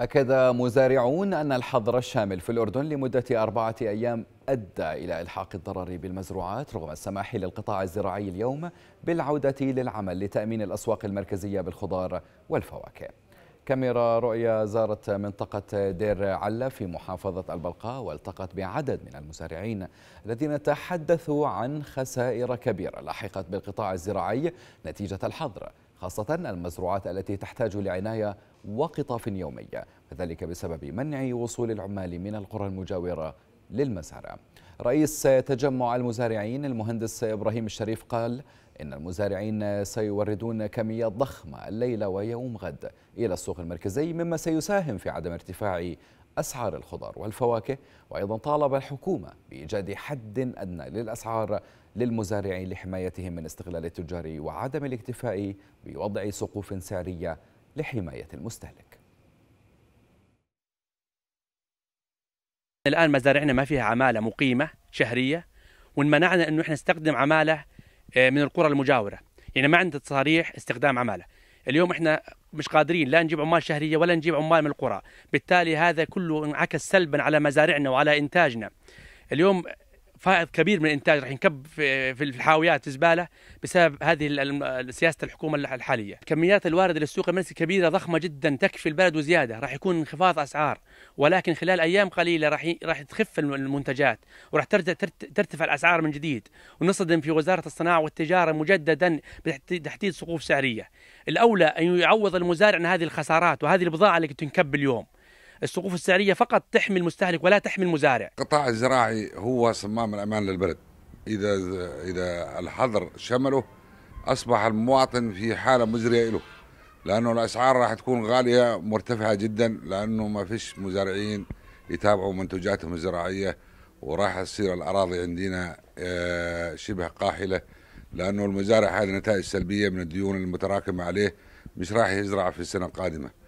أكد مزارعون أن الحظر الشامل في الأردن لمدة أربعة أيام أدى إلى إلحاق الضرر بالمزروعات رغم السماح للقطاع الزراعي اليوم بالعودة للعمل لتأمين الأسواق المركزية بالخضار والفواكه كاميرا رؤيا زارت منطقة دير علة في محافظة البلقاء والتقت بعدد من المزارعين الذين تحدثوا عن خسائر كبيرة لاحقت بالقطاع الزراعي نتيجة الحظر خاصة المزروعات التي تحتاج لعناية وقطاف يومية وذلك بسبب منع وصول العمال من القرى المجاورة للمزارع رئيس تجمع المزارعين المهندس إبراهيم الشريف قال إن المزارعين سيوردون كميات ضخمة الليلة ويوم غد إلى السوق المركزي مما سيساهم في عدم ارتفاع أسعار الخضار والفواكه وأيضا طالب الحكومة بإيجاد حد أدنى للأسعار للمزارعين لحمايتهم من استغلال التجاري وعدم الاكتفاء بوضع سقوف سعرية لحماية المستهلك الآن مزارعنا ما فيها عمالة مقيمة شهرية وانمنعنا أنه إحنا نستخدم عمالة آه، من القرى المجاورة يعني ما عندنا تصاريح استخدام عمالة اليوم احنا مش قادرين لا نجيب عمال شهريه ولا نجيب عمال من القرى بالتالي هذا كله انعكس سلبا على مزارعنا وعلى انتاجنا اليوم فائض كبير من الانتاج راح ينكب في الحاويات زباله بسبب هذه سياسه الحكومه الحاليه. كميات الوارده للسوق المصري كبيره ضخمه جدا تكفي البلد وزياده، راح يكون انخفاض اسعار ولكن خلال ايام قليله راح راح تخف المنتجات وراح ترجع ترتفع الاسعار من جديد ونصدم في وزاره الصناعه والتجاره مجددا بتحديد سقوف سعريه. الاولى ان يعوض المزارع عن هذه الخسارات وهذه البضاعه اللي تنكب اليوم. السقوف السعريه فقط تحمي المستهلك ولا تحمي المزارع. القطاع الزراعي هو صمام الامان للبلد. اذا اذا الحظر شمله اصبح المواطن في حاله مزريه له. لانه الاسعار راح تكون غاليه مرتفعه جدا لانه ما فيش مزارعين يتابعوا منتجاتهم الزراعيه وراح تصير الاراضي عندنا آه، شبه قاحله لانه المزارع هذه نتائج سلبيه من الديون المتراكمه عليه مش راح يزرع في السنه القادمه